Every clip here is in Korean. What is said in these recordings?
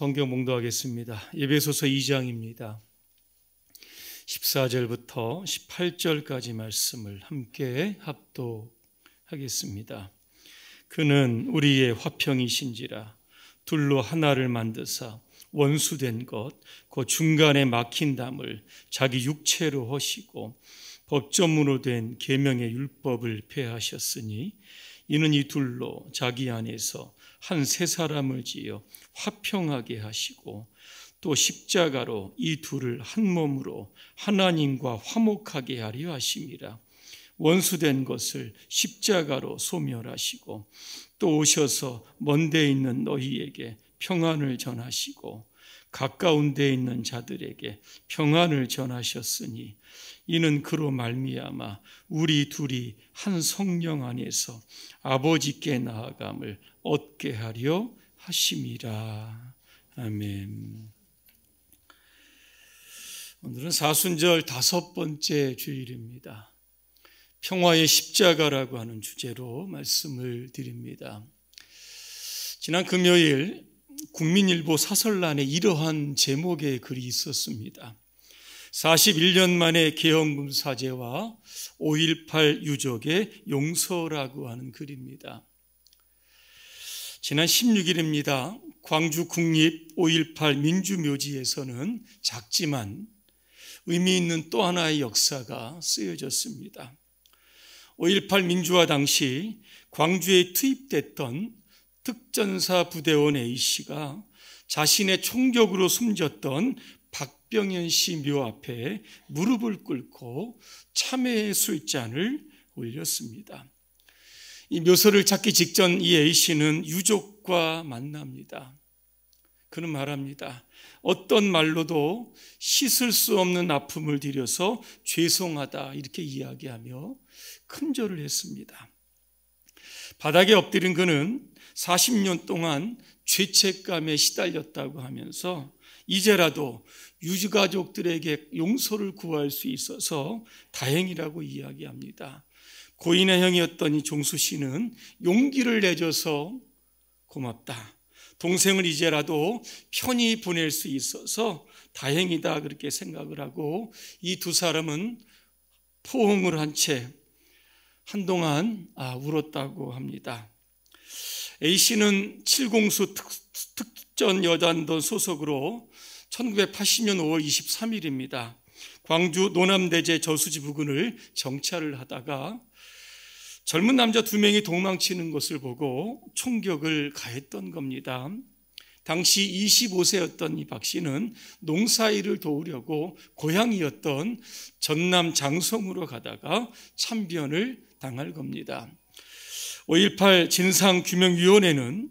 성경 봉도하겠습니다 예배소서 2장입니다. 14절부터 18절까지 말씀을 함께 합독하겠습니다. 그는 우리의 화평이신지라 둘로 하나를 만드사 원수된 것, 그 중간에 막힌 담을 자기 육체로 허시고 법전문으로 된 계명의 율법을 폐하셨으니 이는 이 둘로 자기 안에서 한 세 사람을 지어 화평하게 하시고 또 십자가로 이 둘을 한 몸으로 하나님과 화목하게 하려 하심이라. 원수된 것을 십자가로 소멸하시고 또 오셔서 먼데 있는 너희에게 평안을 전하시고 가까운 데 있는 자들에게 평안을 전하셨으니 이는 그로 말미암아 우리 둘이 한 성령 안에서 아버지께 나아감을 얻게 하려 하심이라. 아멘. 오늘은 사순절 다섯 번째 주일입니다. 평화의 십자가라고 하는 주제로 말씀을 드립니다. 지난 금요일 국민일보 사설란에 이러한 제목의 글이 있었습니다. 41년 만에 계엄군 사제와 5.18 유족의 용서라고 하는 글입니다. 지난 16일입니다. 광주 국립 5.18 민주묘지에서는 작지만 의미 있는 또 하나의 역사가 쓰여졌습니다. 5.18 민주화 당시 광주에 투입됐던 특전사 부대원 A씨가 자신의 총격으로 숨졌던 박병현 씨 묘 앞에 무릎을 꿇고 참회의 술잔을 올렸습니다. 이 묘소를 찾기 직전 이 A씨는 유족과 만납니다. 그는 말합니다. 어떤 말로도 씻을 수 없는 아픔을 들여서 죄송하다 이렇게 이야기하며 큰절을 했습니다. 바닥에 엎드린 그는 40년 동안 죄책감에 시달렸다고 하면서 이제라도 유가족들에게 지 용서를 구할 수 있어서 다행이라고 이야기합니다. 고인의 형이었던 이 종수 씨는 용기를 내줘서 고맙다. 동생을 이제라도 편히 보낼 수 있어서 다행이다. 그렇게 생각을 하고 이 두 사람은 포옹을 한 채 한동안 아, 울었다고 합니다. A씨는 70수 특, 전 여단던 소속으로 1980년 5월 23일입니다. 광주 노남대제 저수지 부근을 정찰을 하다가 젊은 남자 두 명이 도망치는 것을 보고 총격을 가했던 겁니다. 당시 25세였던 이 박 씨는 농사일을 도우려고 고향이었던 전남 장성으로 가다가 참변을 당할 겁니다. 5.18 진상규명위원회는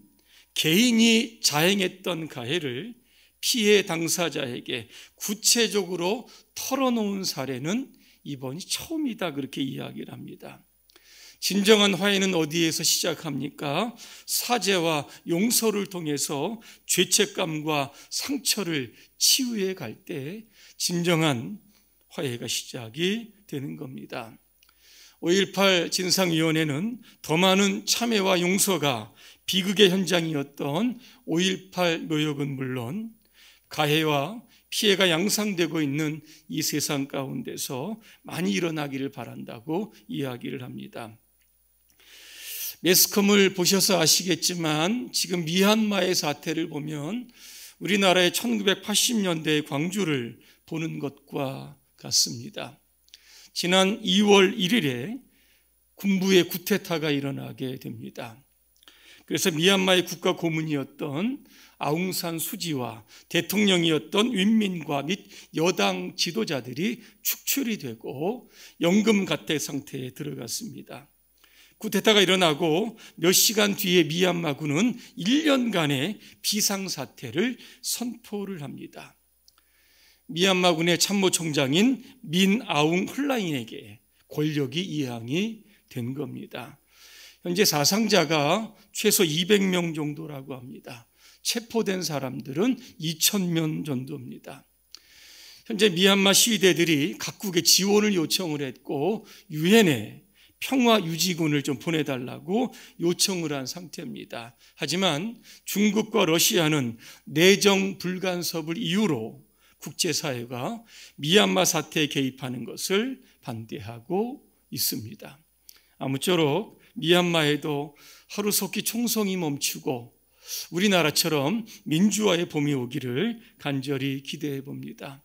개인이 자행했던 가해를 피해 당사자에게 구체적으로 털어놓은 사례는 이번이 처음이다 그렇게 이야기를 합니다. 진정한 화해는 어디에서 시작합니까? 사죄와 용서를 통해서 죄책감과 상처를 치유해 갈 때 진정한 화해가 시작이 되는 겁니다. 5.18 진상위원회는 더 많은 참여와 용서가 비극의 현장이었던 5.18묘역은 물론 가해와 피해가 양상되고 있는 이 세상 가운데서 많이 일어나기를 바란다고 이야기를 합니다. 매스컴을 보셔서 아시겠지만 지금 미얀마의 사태를 보면 우리나라의 1980년대의 광주를 보는 것과 같습니다. 지난 2월 1일에 군부의 구테타가 일어나게 됩니다. 그래서 미얀마의 국가 고문이었던 아웅산 수지와 대통령이었던 윈민과 및 여당 지도자들이 축출이 되고 연금가택 상태에 들어갔습니다. 쿠데타가 일어나고 몇 시간 뒤에 미얀마군은 1년간의 비상사태를 선포를 합니다. 미얀마군의 참모총장인 민 아웅 훌라인에게 권력이 이양이 된 겁니다. 현재 사상자가 최소 200명 정도라고 합니다. 체포된 사람들은 2,000명 정도입니다. 현재 미얀마 시위대들이 각국의 지원을 요청을 했고 유엔에 평화 유지군을 좀 보내달라고 요청을 한 상태입니다. 하지만 중국과 러시아는 내정 불간섭을 이유로 국제사회가 미얀마 사태에 개입하는 것을 반대하고 있습니다. 아무쪼록 미얀마에도 하루속히 총성이 멈추고 우리나라처럼 민주화의 봄이 오기를 간절히 기대해 봅니다.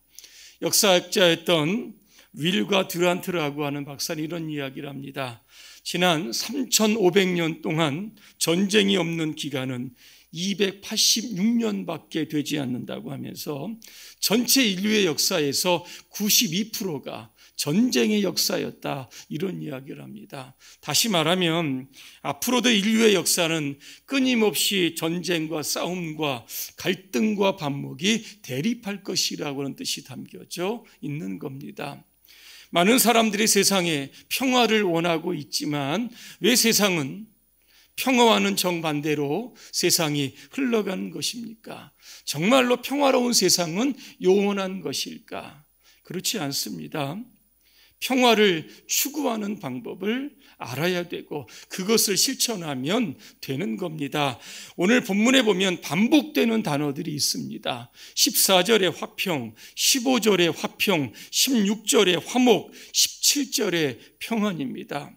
역사학자였던 윌과 드란트라고 하는 박사는 이런 이야기를 합니다. 지난 3,500년 동안 전쟁이 없는 기간은 286년밖에 되지 않는다고 하면서 전체 인류의 역사에서 92%가 전쟁의 역사였다. 이런 이야기를 합니다. 다시 말하면 앞으로도 인류의 역사는 끊임없이 전쟁과 싸움과 갈등과 반목이 대립할 것이라고 하는 뜻이 담겨져 있는 겁니다. 많은 사람들이 세상에 평화를 원하고 있지만 왜 세상은 평화와는 정반대로 세상이 흘러간 것입니까? 정말로 평화로운 세상은 영원한 것일까? 그렇지 않습니다. 평화를 추구하는 방법을 알아야 되고 그것을 실천하면 되는 겁니다. 오늘 본문에 보면 반복되는 단어들이 있습니다. 14절의 화평, 15절의 화평, 16절의 화목, 17절의 평안입니다.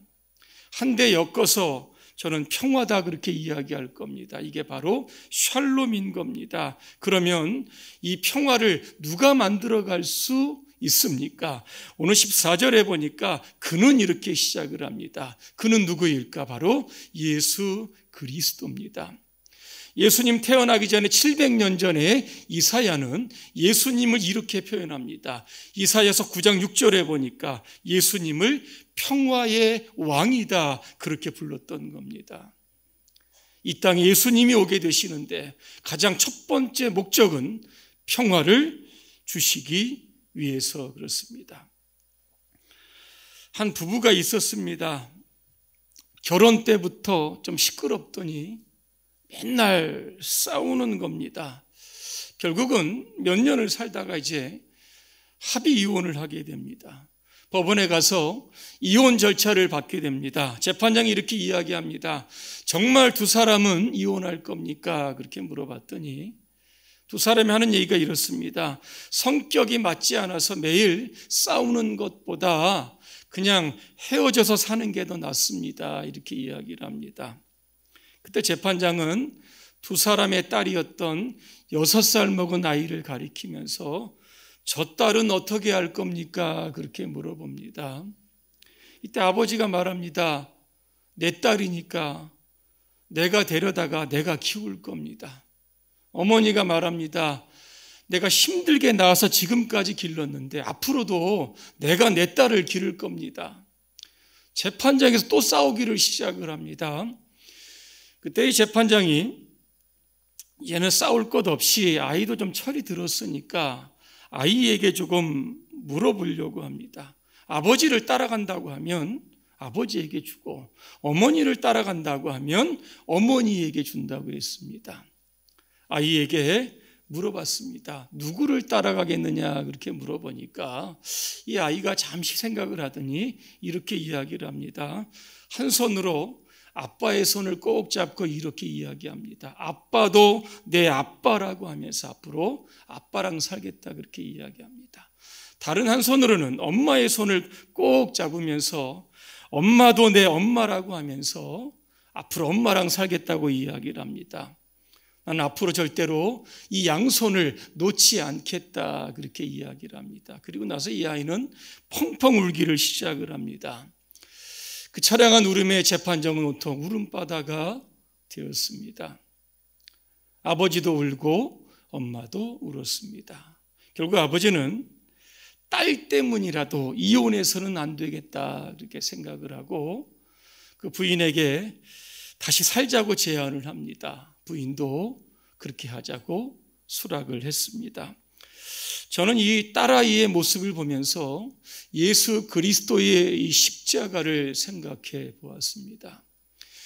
한데 엮어서 저는 평화다 그렇게 이야기할 겁니다. 이게 바로 샬롬인 겁니다. 그러면 이 평화를 누가 만들어갈 수 있습니까? 오늘 14절에 보니까 그는 이렇게 시작을 합니다. 그는 누구일까? 바로 예수 그리스도입니다. 예수님 태어나기 전에 700년 전에 이사야는 예수님을 이렇게 표현합니다. 이사야서 9장 6절에 보니까 예수님을 평화의 왕이다. 그렇게 불렀던 겁니다. 이 땅에 예수님이 오게 되시는데 가장 첫 번째 목적은 평화를 주시기 위해서 그렇습니다. 한 부부가 있었습니다. 결혼 때부터 좀 시끄럽더니 맨날 싸우는 겁니다. 결국은 몇 년을 살다가 이제 합의 이혼을 하게 됩니다. 법원에 가서 이혼 절차를 받게 됩니다. 재판장이 이렇게 이야기합니다. 정말 두 사람은 이혼할 겁니까? 그렇게 물어봤더니 두 사람이 하는 얘기가 이렇습니다. 성격이 맞지 않아서 매일 싸우는 것보다 그냥 헤어져서 사는 게 더 낫습니다. 이렇게 이야기를 합니다. 그때 재판장은 두 사람의 딸이었던 여섯 살 먹은 아이를 가리키면서 저 딸은 어떻게 할 겁니까? 그렇게 물어봅니다. 이때 아버지가 말합니다. 내 딸이니까 내가 데려다가 내가 키울 겁니다. 어머니가 말합니다. 내가 힘들게 낳아서 지금까지 길렀는데 앞으로도 내가 내 딸을 기를 겁니다. 재판장에서 또 싸우기를 시작을 합니다. 그때 이 재판장이 얘는 싸울 것 없이 아이도 좀 철이 들었으니까 아이에게 조금 물어보려고 합니다. 아버지를 따라간다고 하면 아버지에게 주고 어머니를 따라간다고 하면 어머니에게 준다고 했습니다. 아이에게 물어봤습니다. 누구를 따라가겠느냐 그렇게 물어보니까 이 아이가 잠시 생각을 하더니 이렇게 이야기를 합니다. 한 손으로 아빠의 손을 꼭 잡고 이렇게 이야기합니다. 아빠도 내 아빠라고 하면서 앞으로 아빠랑 살겠다 그렇게 이야기합니다. 다른 한 손으로는 엄마의 손을 꼭 잡으면서 엄마도 내 엄마라고 하면서 앞으로 엄마랑 살겠다고 이야기를 합니다. 난 앞으로 절대로 이 양손을 놓지 않겠다 그렇게 이야기를 합니다. 그리고 나서 이 아이는 펑펑 울기를 시작을 합니다. 그 차량한 울음의 재판정은 온통 울음바다가 되었습니다. 아버지도 울고 엄마도 울었습니다. 결국 아버지는 딸 때문이라도 이혼해서는 안 되겠다 이렇게 생각을 하고 그 부인에게 다시 살자고 제안을 합니다. 부인도 그렇게 하자고 수락을 했습니다. 저는 이 딸아이의 모습을 보면서 예수 그리스도의 이 십자가를 생각해 보았습니다.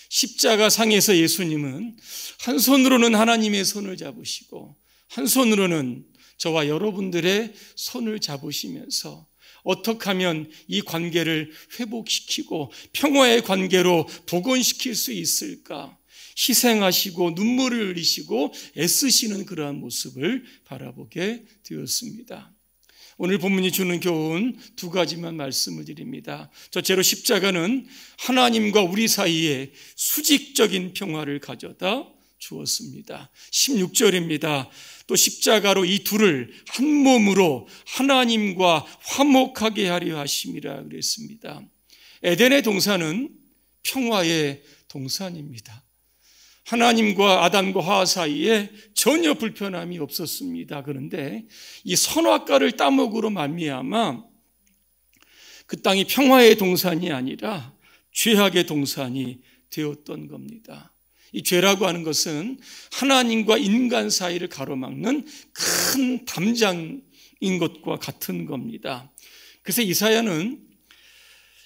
십자가 상에서 예수님은 한 손으로는 하나님의 손을 잡으시고 한 손으로는 저와 여러분들의 손을 잡으시면서 어떻게 하면 이 관계를 회복시키고 평화의 관계로 복원시킬 수 있을까? 희생하시고 눈물을 흘리시고 애쓰시는 그러한 모습을 바라보게 되었습니다. 오늘 본문이 주는 교훈 두 가지만 말씀을 드립니다. 첫째로 십자가는 하나님과 우리 사이에 수직적인 평화를 가져다 주었습니다. 16절입니다. 또 십자가로 이 둘을 한 몸으로 하나님과 화목하게 하려 하심이라 그랬습니다. 에덴의 동산은 평화의 동산입니다. 하나님과 아담과 하와 사이에 전혀 불편함이 없었습니다. 그런데 이선화과를 따먹으로 말미암아 그 땅이 평화의 동산이 아니라 죄악의 동산이 되었던 겁니다. 이 죄라고 하는 것은 하나님과 인간 사이를 가로막는 큰 담장인 것과 같은 겁니다. 그래서 이사야는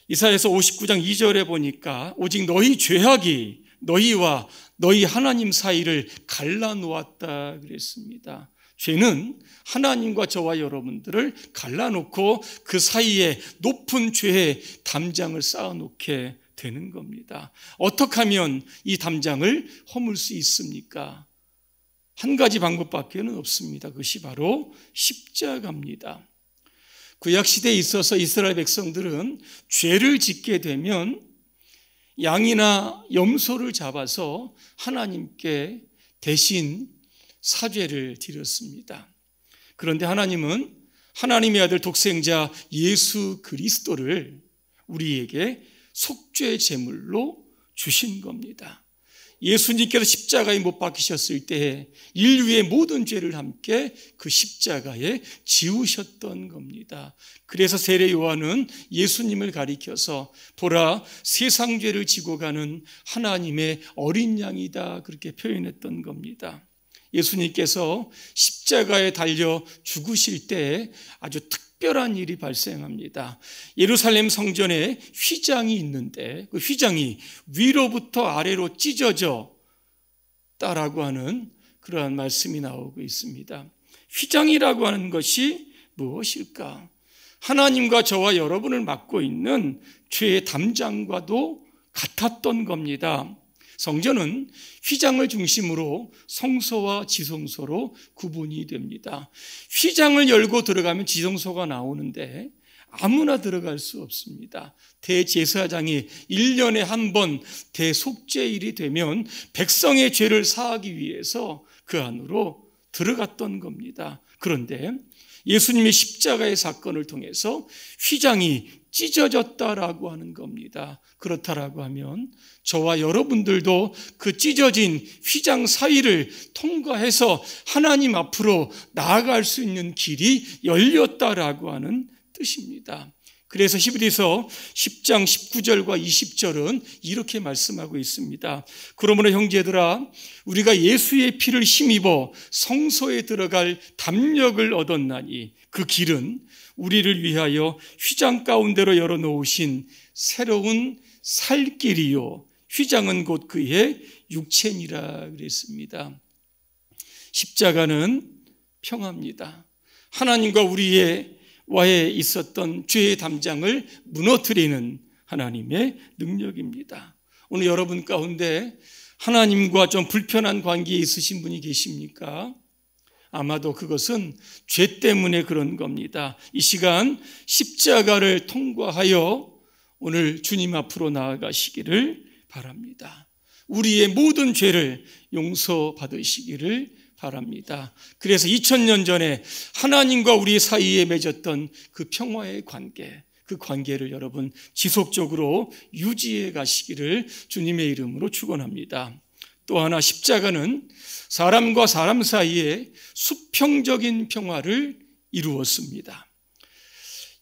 이사야서 59장 2절에 보니까 오직 너희 죄악이 너희와 너희 하나님 사이를 갈라놓았다 그랬습니다. 죄는 하나님과 저와 여러분들을 갈라놓고 그 사이에 높은 죄의 담장을 쌓아놓게 되는 겁니다. 어떻게 하면 이 담장을 허물 수 있습니까? 한 가지 방법밖에 없습니다. 그것이 바로 십자가입니다. 구약시대에 있어서 이스라엘 백성들은 죄를 짓게 되면 양이나 염소를 잡아서 하나님께 대신 사죄를 드렸습니다. 그런데 하나님은 하나님의 아들 독생자 예수 그리스도를 우리에게 속죄 제물로 주신 겁니다. 예수님께서 십자가에 못 박히셨을 때 인류의 모든 죄를 함께 그 십자가에 지우셨던 겁니다. 그래서 세례 요한은 예수님을 가리켜서 보라 세상 죄를 지고 가는 하나님의 어린 양이다 그렇게 표현했던 겁니다. 예수님께서 십자가에 달려 죽으실 때 아주 특 특별한 일이 발생합니다. 예루살렘 성전에 휘장이 있는데 그 휘장이 위로부터 아래로 찢어졌다라고 하는 그러한 말씀이 나오고 있습니다. 휘장이라고 하는 것이 무엇일까? 하나님과 저와 여러분을 막고 있는 죄의 담장과도 같았던 겁니다. 성전은 휘장을 중심으로 성소와 지성소로 구분이 됩니다. 휘장을 열고 들어가면 지성소가 나오는데 아무나 들어갈 수 없습니다. 대제사장이 1년에 한 번 대속죄일이 되면 백성의 죄를 사하기 위해서 그 안으로 들어갔던 겁니다. 그런데 예수님의 십자가의 사건을 통해서 휘장이 찢어졌다라고 하는 겁니다. 그렇다라고 하면 저와 여러분들도 그 찢어진 휘장 사이를 통과해서 하나님 앞으로 나아갈 수 있는 길이 열렸다라고 하는 뜻입니다. 그래서 히브리서 10장 19절과 20절은 이렇게 말씀하고 있습니다. 그러므로 형제들아 우리가 예수의 피를 힘입어 성소에 들어갈 담력을 얻었나니 그 길은 우리를 위하여 휘장 가운데로 열어 놓으신 새로운 살 길이요 휘장은 곧 그의 육체니라 그랬습니다. 십자가는 평화입니다. 하나님과 우리의 와에 있었던 죄의 담장을 무너뜨리는 하나님의 능력입니다. 오늘 여러분 가운데 하나님과 좀 불편한 관계에 있으신 분이 계십니까? 아마도 그것은 죄 때문에 그런 겁니다. 이 시간 십자가를 통과하여 오늘 주님 앞으로 나아가시기를 바랍니다. 우리의 모든 죄를 용서받으시기를 바랍니다. 그래서 2000년 전에 하나님과 우리 사이에 맺었던 그 평화의 관계, 그 관계를 여러분 지속적으로 유지해 가시기를 주님의 이름으로 축원합니다. 또 하나 십자가는 사람과 사람 사이에 수평적인 평화를 이루었습니다.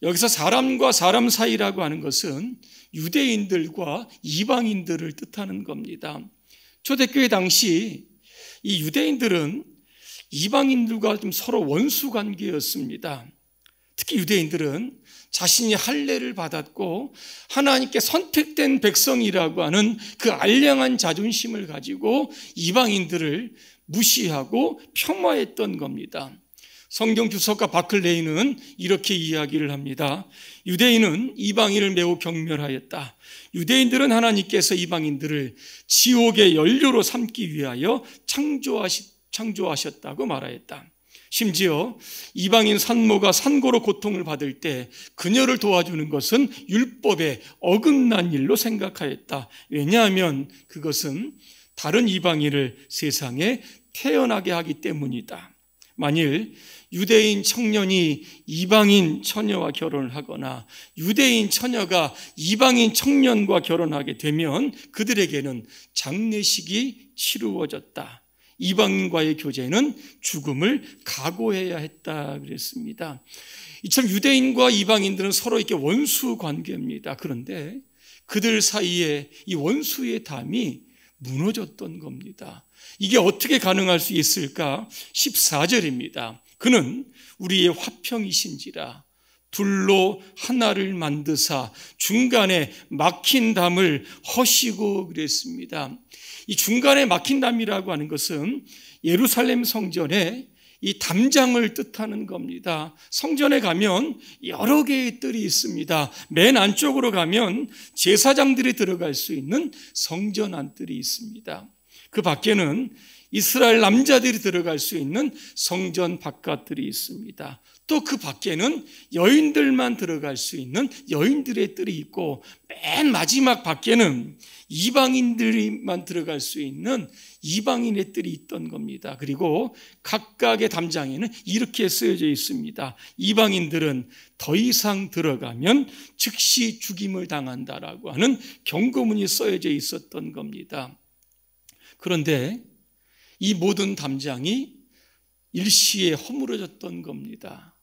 여기서 사람과 사람 사이라고 하는 것은 유대인들과 이방인들을 뜻하는 겁니다. 초대교회 당시 이 유대인들은 이방인들과 좀 서로 원수 관계였습니다. 특히 유대인들은 자신이 할례를 받았고 하나님께 선택된 백성이라고 하는 그 알량한 자존심을 가지고 이방인들을 무시하고 폄하했던 겁니다. 성경 주석가 바클레이는 이렇게 이야기를 합니다. 유대인은 이방인을 매우 경멸하였다. 유대인들은 하나님께서 이방인들을 지옥의 연료로 삼기 위하여 창조하시, 창조하셨다고 말하였다. 심지어 이방인 산모가 산고로 고통을 받을 때 그녀를 도와주는 것은 율법에 어긋난 일로 생각하였다. 왜냐하면 그것은 다른 이방인을 세상에 태어나게 하기 때문이다. 만일 유대인 청년이 이방인 처녀와 결혼을 하거나 유대인 처녀가 이방인 청년과 결혼하게 되면 그들에게는 장례식이 치루어졌다. 이방인과의 교제는 죽음을 각오해야 했다 그랬습니다. 이처럼 유대인과 이방인들은 서로 이렇게 원수 관계입니다. 그런데 그들 사이에 이 원수의 담이 무너졌던 겁니다. 이게 어떻게 가능할 수 있을까? 14절입니다. 그는 우리의 화평이신지라 둘로 하나를 만드사 중간에 막힌 담을 허시고 그랬습니다. 이 중간에 막힌 담이라고 하는 것은 예루살렘 성전에 이 담장을 뜻하는 겁니다. 성전에 가면 여러 개의 뜰이 있습니다. 맨 안쪽으로 가면 제사장들이 들어갈 수 있는 성전 안뜰이 있습니다. 그 밖에는 이스라엘 남자들이 들어갈 수 있는 성전 바깥들이 있습니다. 또 그 밖에는 여인들만 들어갈 수 있는 여인들의 뜰이 있고 맨 마지막 밖에는 이방인들만 들어갈 수 있는 이방인의 뜰이 있던 겁니다. 그리고 각각의 담장에는 이렇게 쓰여져 있습니다. 이방인들은 더 이상 들어가면 즉시 죽임을 당한다라고 하는 경고문이 써져 있었던 겁니다. 그런데 이 모든 담장이 일시에 허물어졌던 겁니다.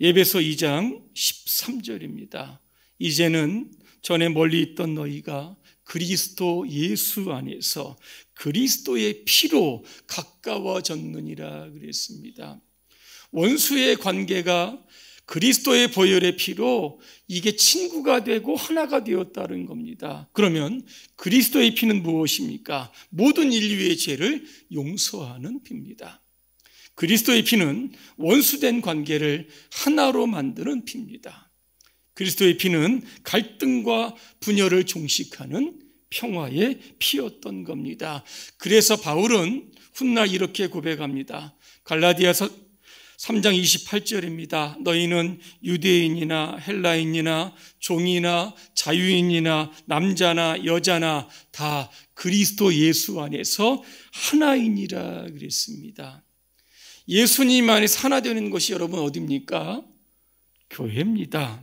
예배서 2장 13절입니다. 이제는 전에 멀리 있던 너희가 그리스도 예수 안에서 그리스도의 피로 가까워졌느니라 그랬습니다. 원수의 관계가 그리스도의 보혈의 피로 이게 친구가 되고 하나가 되었다는 겁니다. 그러면 그리스도의 피는 무엇입니까? 모든 인류의 죄를 용서하는 피입니다. 그리스도의 피는 원수된 관계를 하나로 만드는 피입니다. 그리스도의 피는 갈등과 분열을 종식하는 평화의 피였던 겁니다. 그래서 바울은 훗날 이렇게 고백합니다. 갈라디아서 3장 28절입니다. 너희는 유대인이나 헬라인이나 종이나 자유인이나 남자나 여자나 다 그리스도 예수 안에서 하나인이라 그랬습니다. 예수님 안에 하나 되는 것이 여러분 어딥니까? 교회입니다.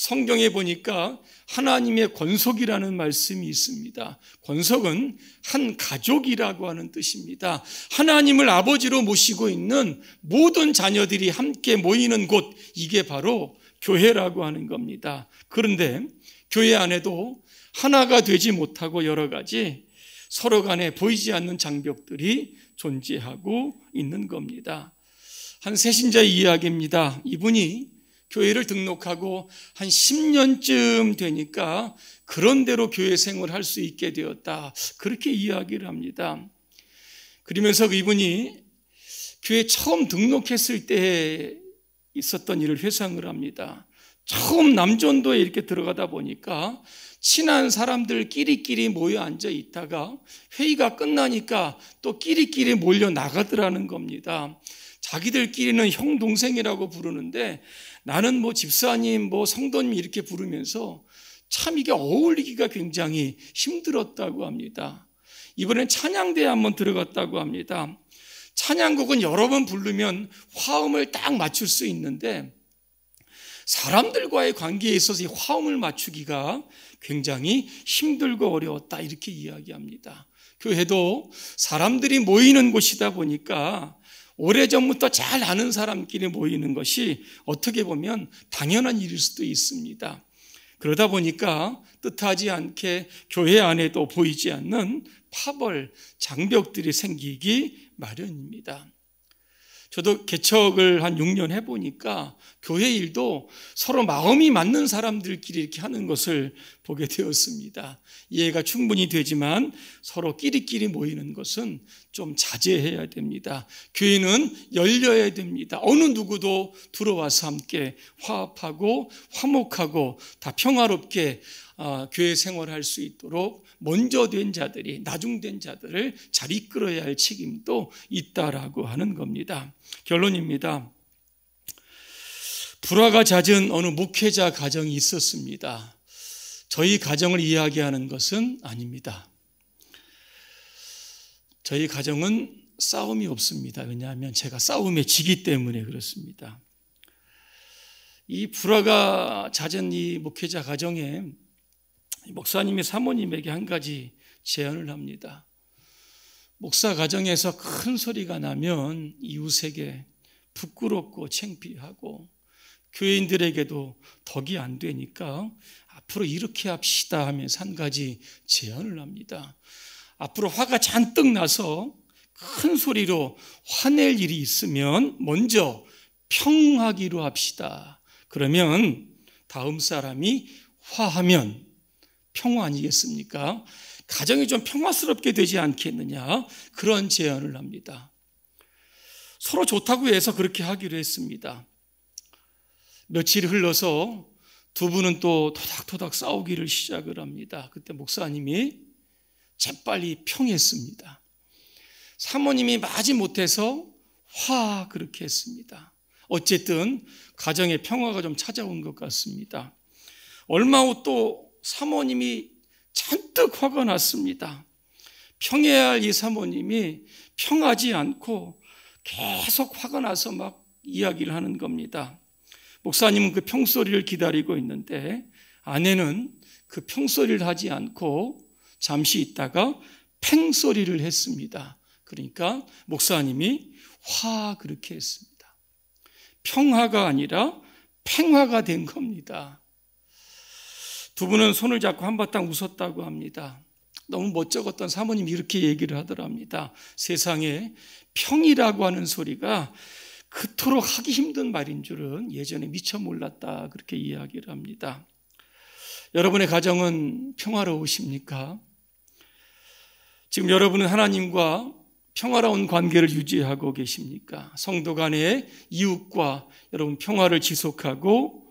성경에 보니까 하나님의 권속이라는 말씀이 있습니다. 권속은 한 가족이라고 하는 뜻입니다. 하나님을 아버지로 모시고 있는 모든 자녀들이 함께 모이는 곳, 이게 바로 교회라고 하는 겁니다. 그런데 교회 안에도 하나가 되지 못하고 여러 가지 서로 간에 보이지 않는 장벽들이 존재하고 있는 겁니다. 한 세신자의 이야기입니다. 이분이 교회를 등록하고 한 10년쯤 되니까 그런대로 교회 생활할 수 있게 되었다. 그렇게 이야기를 합니다. 그러면서 이분이 교회 처음 등록했을 때 있었던 일을 회상을 합니다. 처음 남전도에 이렇게 들어가다 보니까 친한 사람들끼리끼리 모여 앉아 있다가 회의가 끝나니까 또 끼리끼리 몰려 나가더라는 겁니다. 자기들끼리는 형 동생이라고 부르는데 나는 뭐 집사님, 뭐 성도님 이렇게 부르면서 참 이게 어울리기가 굉장히 힘들었다고 합니다. 이번엔 찬양대에 한번 들어갔다고 합니다. 찬양곡은 여러 번 부르면 화음을 딱 맞출 수 있는데 사람들과의 관계에 있어서 이 화음을 맞추기가 굉장히 힘들고 어려웠다 이렇게 이야기합니다. 교회도 사람들이 모이는 곳이다 보니까 오래전부터 잘 아는 사람끼리 모이는 것이 어떻게 보면 당연한 일일 수도 있습니다. 그러다 보니까 뜻하지 않게 교회 안에도 보이지 않는 파벌, 장벽들이 생기기 마련입니다. 저도 개척을 한 6년 해보니까 교회 일도 서로 마음이 맞는 사람들끼리 이렇게 하는 것을 보게 되었습니다. 이해가 충분히 되지만 서로 끼리끼리 모이는 것은 좀 자제해야 됩니다. 교회는 열려야 됩니다. 어느 누구도 들어와서 함께 화합하고 화목하고 다 평화롭게 어, 교회 생활할 수 있도록 먼저 된 자들이 나중된 자들을 잘 이끌어야 할 책임도 있다라고 하는 겁니다. 결론입니다. 불화가 잦은 어느 목회자 가정이 있었습니다. 저희 가정을 이야기하는 것은 아닙니다. 저희 가정은 싸움이 없습니다. 왜냐하면 제가 싸움에 지기 때문에 그렇습니다. 이 불화가 잦은 이 목회자 가정에 목사님이 사모님에게 한 가지 제안을 합니다. 목사 가정에서 큰 소리가 나면 이웃에게 부끄럽고 창피하고 교인들에게도 덕이 안 되니까 앞으로 이렇게 합시다 하면서 한 가지 제안을 합니다. 앞으로 화가 잔뜩 나서 큰 소리로 화낼 일이 있으면 먼저 평하기로 합시다. 그러면 다음 사람이 화하면 평화 아니겠습니까? 가정이 좀 평화스럽게 되지 않겠느냐? 그런 제안을 합니다. 서로 좋다고 해서 그렇게 하기로 했습니다. 며칠 흘러서 두 분은 또 토닥토닥 싸우기를 시작을 합니다. 그때 목사님이 재빨리 평했습니다. 사모님이 마지 못해서 화 그렇게 했습니다. 어쨌든 가정에 평화가 좀 찾아온 것 같습니다. 얼마 후 또 사모님이 잔뜩 화가 났습니다. 평해야 할 이 사모님이 평하지 않고 계속 화가 나서 막 이야기를 하는 겁니다. 목사님은 그 평소리를 기다리고 있는데 아내는 그 평소리를 하지 않고 잠시 있다가 팽소리를 했습니다. 그러니까 목사님이 화 그렇게 했습니다. 평화가 아니라 팽화가 된 겁니다. 두 분은 손을 잡고 한바탕 웃었다고 합니다. 너무 멋쩍었던 사모님이 이렇게 얘기를 하더랍니다. 세상에 평이라고 하는 소리가 그토록 하기 힘든 말인 줄은 예전에 미처 몰랐다. 그렇게 이야기를 합니다. 여러분의 가정은 평화로우십니까? 지금 여러분은 하나님과 평화로운 관계를 유지하고 계십니까? 성도 간의 이웃과 여러분 평화를 지속하고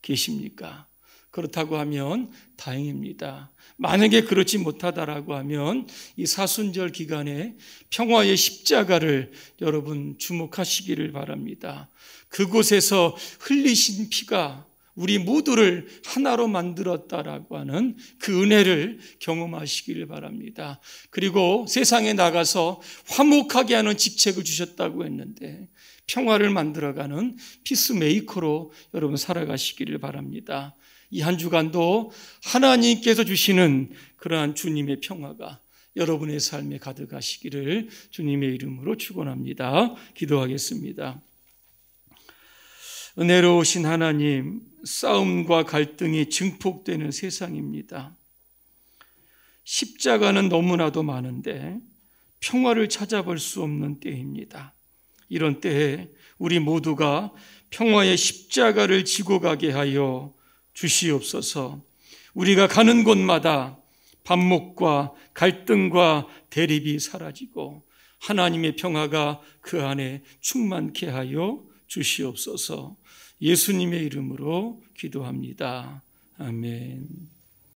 계십니까? 그렇다고 하면 다행입니다. 만약에 그렇지 못하다라고 하면 이 사순절 기간에 평화의 십자가를 여러분 주목하시기를 바랍니다. 그곳에서 흘리신 피가 우리 모두를 하나로 만들었다라고 하는 그 은혜를 경험하시기를 바랍니다. 그리고 세상에 나가서 화목하게 하는 직책을 주셨다고 했는데 평화를 만들어가는 피스메이커로 여러분 살아가시기를 바랍니다. 이한 주간도 하나님께서 주시는 그러한 주님의 평화가 여러분의 삶에 가득하시기를 주님의 이름으로 축원합니다. 기도하겠습니다. 은혜로우신 하나님, 싸움과 갈등이 증폭되는 세상입니다. 십자가는 너무나도 많은데 평화를 찾아볼 수 없는 때입니다. 이런 때에 우리 모두가 평화의 십자가를 지고 가게 하여 주시옵소서 우리가 가는 곳마다 반목과 갈등과 대립이 사라지고 하나님의 평화가 그 안에 충만케 하여 주시옵소서 예수님의 이름으로 기도합니다. 아멘.